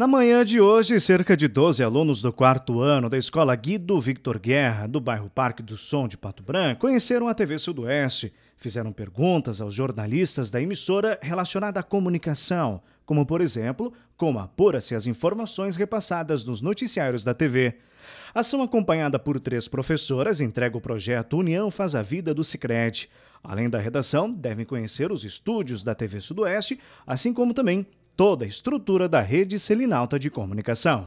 Na manhã de hoje, cerca de 12 alunos do quarto ano da escola Guido Victor Guerra, do bairro Parque do Som de Pato Branco, conheceram a TV Sudoeste. Fizeram perguntas aos jornalistas da emissora relacionada à comunicação, como, por exemplo, como apura-se as informações repassadas nos noticiários da TV. A ação acompanhada por três professoras entrega o projeto União Faz a Vida do Sicredi. Além da redação, devem conhecer os estúdios da TV Sudoeste, assim como também toda a estrutura da rede selinalta de comunicação.